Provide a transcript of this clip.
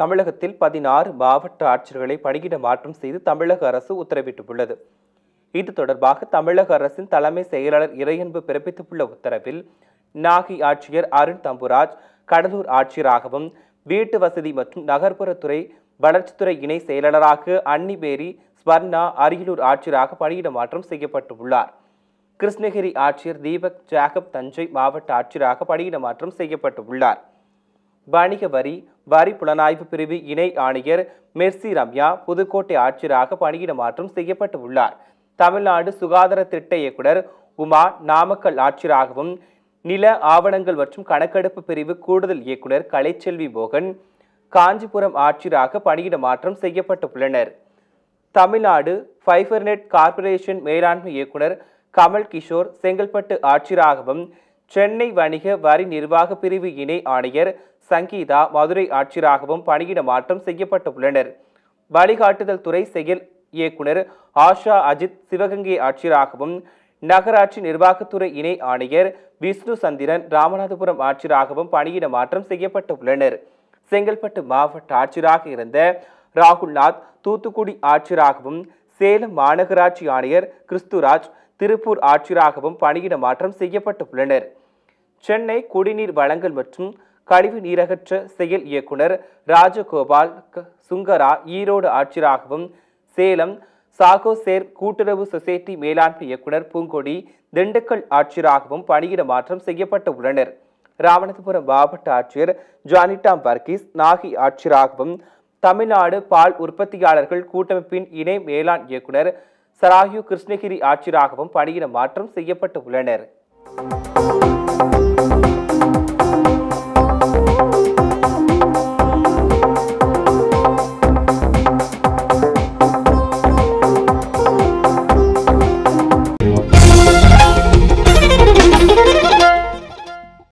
தமிழகத்தில் பதினாறு மாவட்ட ஆட்சியர்களை பணியிட மாற்றம் செய்து தமிழக அரசு உத்தரவிட்டுள்ளது இது தொடர்பாக தமிழக அரசின் தலைமை செயலாளர் இறையன்பு பிறப்பித்துள்ள உத்தரவில் நாகை ஆட்சியர் அருண் தம்புராஜ் கடலூர் ஆட்சியராகவும் வீட்டு வசதி மற்றும் நகர்ப்புறத்துறை வளர்ச்சித்துறை இணை செயலாளராக அன்னிபேரி ஸ்வர்ணா அரியலூர் ஆட்சியராக பணியிட மாற்றம் செய்யப்பட்டுள்ளார் கிருஷ்ணகிரி ஆட்சியர் தீபக் ஜாகப் தஞ்சை மாவட்ட ஆட்சியராக பணியிட மாற்றம் செய்யப்பட்டுள்ளார் வணிக வரி வரி புலனாய்வு பிரிவு இணை ஆணையர் மெர்சி ரம்யா புதுக்கோட்டை ஆட்சியராக பணியிட மாற்றம் செய்யப்பட்டு உள்ளார் தமிழ்நாடு சுகாதார திட்ட இயக்குனர் உமா நாமக்கல் ஆட்சியராகவும் நில ஆவணங்கள் மற்றும் கணக்கெடுப்பு பிரிவு கூடுதல் இயக்குனர் கலைச்செல்வி மோகன் காஞ்சிபுரம் ஆட்சியராக பணியிட மாற்றம் செய்யப்பட்டுள்ளனர் தமிழ்நாடு ஃபைபர்நெட் கார்ப்பரேஷன் மேலாண்மை இயக்குனர் கமல் கிஷோர் செங்கல்பட்டு ஆட்சியராகவும் சென்னை வணிக வரி நிர்வாக பிரிவு இணை ஆணையர் சங்கீதா மதுரை ஆட்சியராகவும் பணியிட மாற்றம் செய்யப்பட்டுள்ளனர் வழிகாட்டுதல் துறை செயல் இயக்குனர் ஆஷா அஜித் சிவகங்கை ஆட்சியராகவும் நகராட்சி நிர்வாகத்துறை இணை ஆணையர் விஷ்ணு சந்திரன் ராமநாதபுரம் ஆட்சியராகவும் பணியிட மாற்றம் செய்யப்பட்டுள்ளனர் செங்கல்பட்டு மாவட்ட ஆட்சியராக இருந்த ராகுல்நாத் தூத்துக்குடி ஆட்சியராகவும் சேலம் மாநகராட்சி ஆணையர் கிறிஸ்துராஜ் திருப்பூர் ஆட்சியராகவும் பணியிட மாற்றம் செய்யப்பட்டுள்ளனர் சென்னை குடிநீர் வழங்கல் மற்றும் கழிவு நீரகற்ற செயல் இயக்குனர் ராஜகோபால் சுங்கரா ஈரோடு ஆட்சியராகவும் சேலம் சாகோசேர் கூட்டுறவு சொசைட்டி மேலாண்மை இயக்குனர் பூங்கொடி திண்டுக்கல் ஆட்சியராகவும் பணியிட மாற்றம் செய்யப்பட்டு உள்ளனர் ராமநாதபுரம் மாவட்ட ஆட்சியர் ஜானிடாம் வர்கீஸ் நாகி ஆட்சியராகவும் தமிழ்நாடு பால் உற்பத்தியாளர்கள் கூட்டமைப்பின் இணை மேலாண் இயக்குனர் சராயு கிருஷ்ணகிரி ஆட்சியராகவும் பணியிட மாற்றம் செய்யப்பட்டு உள்ளனர்